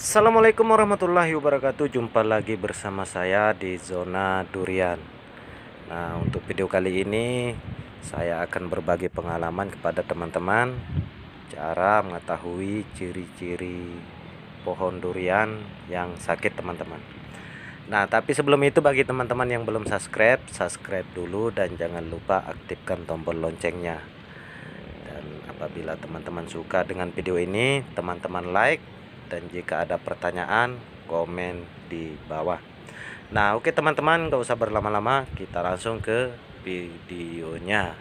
Assalamualaikum warahmatullahi wabarakatuh Jumpa lagi bersama saya di zona durian Nah untuk video kali ini Saya akan berbagi pengalaman kepada teman-teman Cara mengetahui ciri-ciri pohon durian yang sakit teman-teman Nah tapi sebelum itu bagi teman-teman yang belum subscribe Subscribe dulu dan jangan lupa aktifkan tombol loncengnya Dan apabila teman-teman suka dengan video ini teman-teman like dan jika ada pertanyaan komen di bawah nah oke okay, teman-teman gak usah berlama-lama kita langsung ke videonya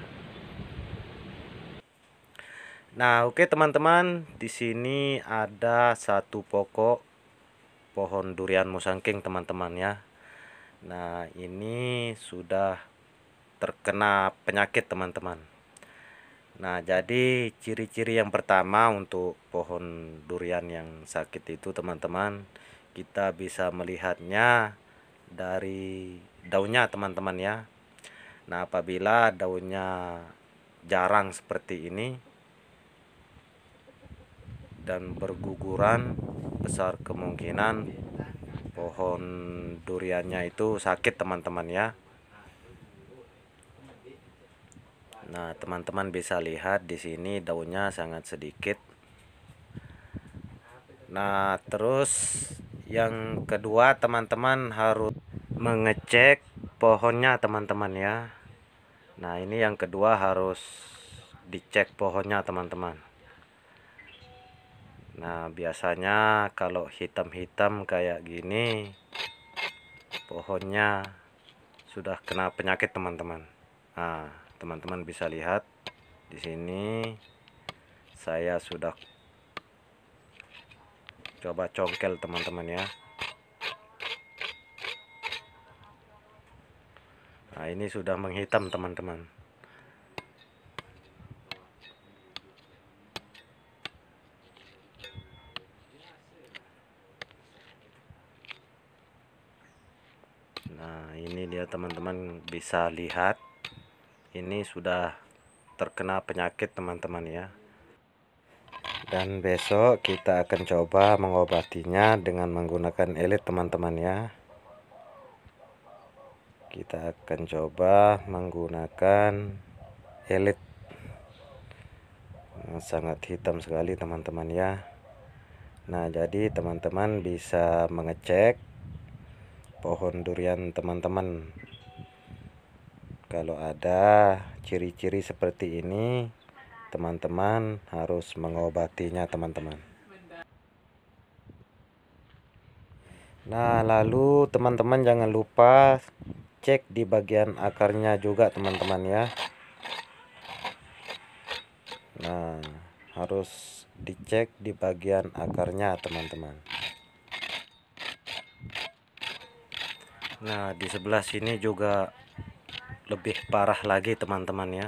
nah oke okay, teman-teman di sini ada satu pokok pohon durian musangking teman-teman ya nah ini sudah terkena penyakit teman-teman Nah, jadi ciri-ciri yang pertama untuk pohon durian yang sakit itu, teman-teman, kita bisa melihatnya dari daunnya, teman-teman ya. Nah, apabila daunnya jarang seperti ini dan berguguran, besar kemungkinan pohon duriannya itu sakit, teman-teman ya. Nah, teman-teman bisa lihat di sini daunnya sangat sedikit. Nah, terus yang kedua teman-teman harus mengecek pohonnya teman-teman ya. Nah, ini yang kedua harus dicek pohonnya teman-teman. Nah, biasanya kalau hitam-hitam kayak gini pohonnya sudah kena penyakit teman-teman. Nah, teman-teman bisa lihat di sini saya sudah coba congkel teman-teman ya nah ini sudah menghitam teman-teman nah ini dia teman-teman bisa lihat ini sudah terkena penyakit teman-teman ya dan besok kita akan coba mengobatinya dengan menggunakan elit teman-teman ya kita akan coba menggunakan elit sangat hitam sekali teman-teman ya nah jadi teman-teman bisa mengecek pohon durian teman-teman kalau ada ciri-ciri seperti ini, teman-teman harus mengobatinya, teman-teman. Nah, lalu teman-teman jangan lupa cek di bagian akarnya juga, teman-teman ya. Nah, harus dicek di bagian akarnya, teman-teman. Nah, di sebelah sini juga lebih parah lagi teman-teman ya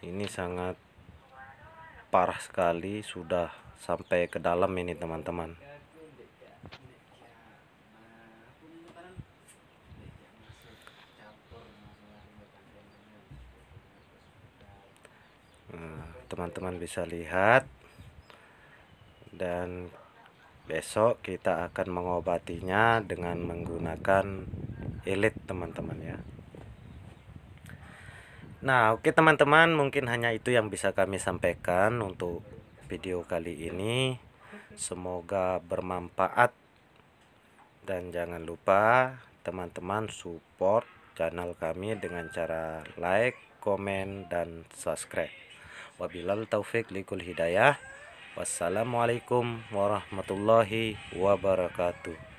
ini sangat parah sekali sudah sampai ke dalam ini teman-teman nah, teman-teman nah, bisa lihat dan besok kita akan mengobatinya dengan menggunakan elit teman-teman ya nah oke okay, teman-teman mungkin hanya itu yang bisa kami sampaikan untuk video kali ini semoga bermanfaat dan jangan lupa teman-teman support channel kami dengan cara like, komen, dan subscribe. Wabilal taufik likul hidayah. Wassalamualaikum warahmatullahi wabarakatuh.